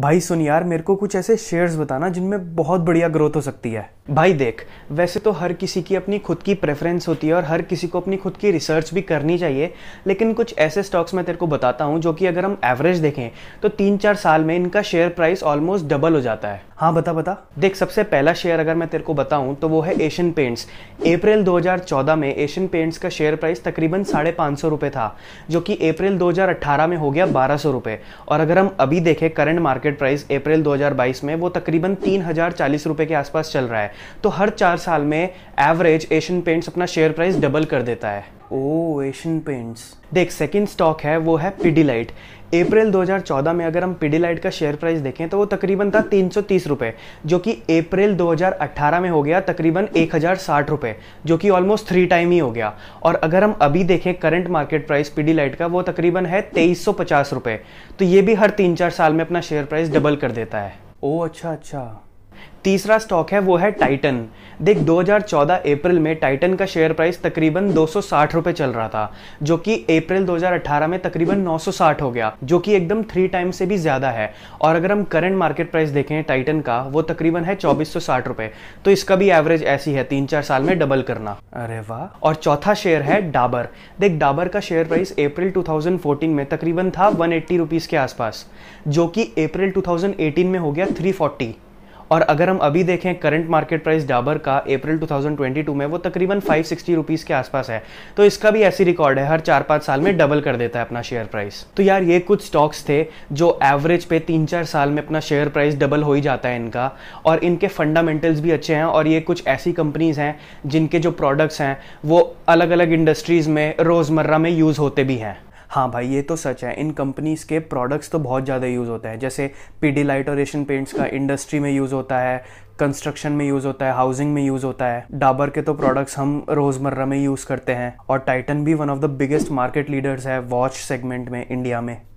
भाई सुन यार मेरे को कुछ ऐसे शेयर्स बताना जिनमें बहुत बढ़िया ग्रोथ हो सकती है भाई देख वैसे तो हर किसी की अपनी खुद की प्रेफरेंस होती है और हर किसी को अपनी खुद की रिसर्च भी करनी चाहिए लेकिन कुछ ऐसे स्टॉक्स मैं तेरे को बताता हूँ जो कि अगर हम एवरेज देखें तो तीन चार साल में इनका शेयर प्राइस ऑलमोस्ट डबल हो जाता है हाँ बता बता देख सबसे पहला शेयर अगर मैं तेरे को बताऊँ तो वो है एशियन पेंट्स अप्रैल दो में एशियन पेंट्स का शेयर प्राइस तकरीबन साढ़े पाँच सौ था जो कि अप्रैल दो में हो गया बारह सौ और अगर हम अभी देखें करंट मार्केट प्राइस अप्रैल दो में वो तकरीबन तीन हज़ार चालीस के आसपास चल रहा है तो हर चार साल में एवरेज एशियन पेंट्स अपना शेयर प्राइस डबल कर देता है ओ एशियन पेंट्स देख सेकंड स्टॉक है वो है पिडीलाइट अप्रैल 2014 में अगर हम पिडीलाइट का शेयर प्राइस देखें तो वो तकरीबन था तीन सौ जो कि अप्रैल 2018 में हो गया तकरीबन एक हज़ार जो कि ऑलमोस्ट थ्री टाइम ही हो गया और अगर हम अभी देखें करंट मार्केट प्राइस पिडीलाइट का वो तकरीबन है तेईस तो ये भी हर तीन चार साल में अपना शेयर प्राइस डबल कर देता है ओ अच्छा अच्छा तीसरा स्टॉक है वो है टाइटन देख 2014 अप्रैल में टाइटन का शेयर प्राइस तकरीबन दो सौ चल रहा था जो कि अप्रैल 2018 में तकरीबन 960 हो गया जो कि एकदम थ्री टाइम से भी ज़्यादा है और अगर हम करंट मार्केट प्राइस देखें टाइटन का वो तकरीबन है चौबीस रुपए तो इसका भी एवरेज ऐसी है तीन चार साल में डबल करना अरे वाह और चौथा शेयर है डाबर देख डाबर का शेयर प्राइस अप्रैल टू में तकरीबन था वन एट्टी के आसपास जो कि अप्रैल टू में हो गया थ्री और अगर हम अभी देखें करंट मार्केट प्राइस डाबर का अप्रैल 2022 में वो तकरीबन 560 सिक्सटी के आसपास है तो इसका भी ऐसी रिकॉर्ड है हर चार पाँच साल में डबल कर देता है अपना शेयर प्राइस तो यार ये कुछ स्टॉक्स थे जो एवरेज पे तीन चार साल में अपना शेयर प्राइस डबल हो ही जाता है इनका और इनके फंडामेंटल्स भी अच्छे हैं और ये कुछ ऐसी कंपनीज हैं जिनके जो प्रोडक्ट्स हैं वो अलग अलग इंडस्ट्रीज़ में रोज़मर्रा में यूज़ होते भी हैं हाँ भाई ये तो सच है इन कंपनीज़ के प्रोडक्ट्स तो बहुत ज़्यादा यूज़ होते हैं जैसे पी लाइट और एशियन पेंट्स का इंडस्ट्री में यूज़ होता है कंस्ट्रक्शन में यूज़ होता है हाउसिंग में यूज़ होता है डाबर के तो प्रोडक्ट्स हम रोज़मर्रा में यूज़ करते हैं और टाइटन भी one of the biggest market leaders है वॉच सेगमेंट में इंडिया में